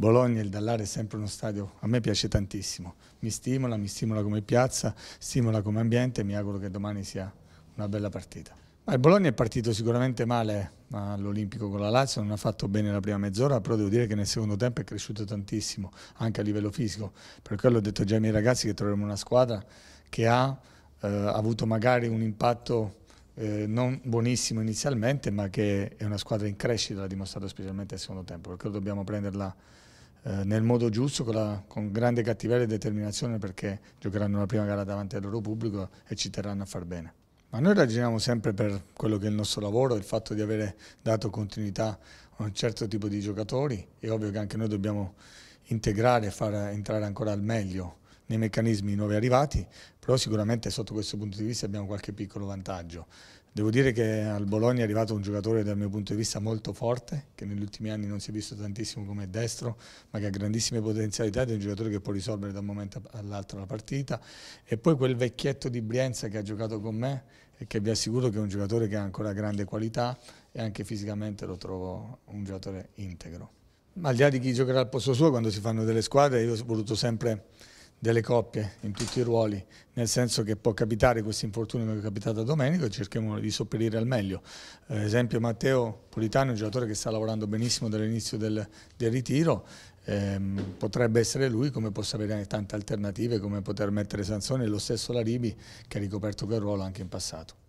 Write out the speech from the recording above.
Bologna il Dallare è sempre uno stadio, a me piace tantissimo, mi stimola, mi stimola come piazza, stimola come ambiente e mi auguro che domani sia una bella partita. Ma il Bologna è partito sicuramente male eh, all'Olimpico con la Lazio, non ha fatto bene la prima mezz'ora, però devo dire che nel secondo tempo è cresciuto tantissimo, anche a livello fisico. Per quello ho detto già ai miei ragazzi che troveremo una squadra che ha eh, avuto magari un impatto eh, non buonissimo inizialmente, ma che è una squadra in crescita, l'ha dimostrato specialmente al secondo tempo, perché dobbiamo prenderla eh, nel modo giusto, con, la, con, grande cattiveria e determinazione, perché giocheranno la prima gara davanti al loro pubblico e ci terranno a far bene. Ma noi ragioniamo sempre per quello che è il nostro lavoro, il fatto di avere dato continuità a un certo tipo di giocatori, è ovvio che anche noi dobbiamo integrare e far entrare ancora al meglio nei meccanismi nuovi arrivati, però sicuramente sotto questo punto di vista abbiamo qualche piccolo vantaggio. Devo dire che al Bologna è arrivato un giocatore dal mio punto di vista molto forte, che negli ultimi anni non si è visto tantissimo come destro, ma che ha grandissime potenzialità ed è un giocatore che può risolvere da un momento all'altro la partita. E poi quel vecchietto di Brienza che ha giocato con me e che vi assicuro che è un giocatore che ha ancora grande qualità e anche fisicamente lo trovo un giocatore integro. Ma al di là di chi giocherà al posto suo, quando si fanno delle squadre, io ho voluto sempre delle coppie in tutti i ruoli, nel senso che può capitare questo infortunio che è capitato a Domenico e cerchiamo di sopperire al meglio. Ad eh, esempio Matteo Politano, un giocatore che sta lavorando benissimo dall'inizio del, del, ritiro, ehm, potrebbe essere lui come possa avere tante alternative, come poter mettere Sansone e lo stesso Laribi che ha ricoperto quel ruolo anche in passato.